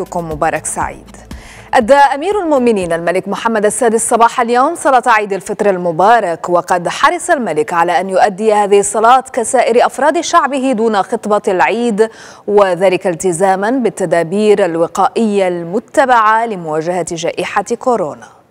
عيدكم مبارك سعيد أدى أمير المؤمنين الملك محمد السادس صباح اليوم صلاة عيد الفطر المبارك وقد حرص الملك على أن يؤدي هذه الصلاة كسائر أفراد شعبه دون خطبة العيد وذلك التزاما بالتدابير الوقائية المتبعة لمواجهة جائحة كورونا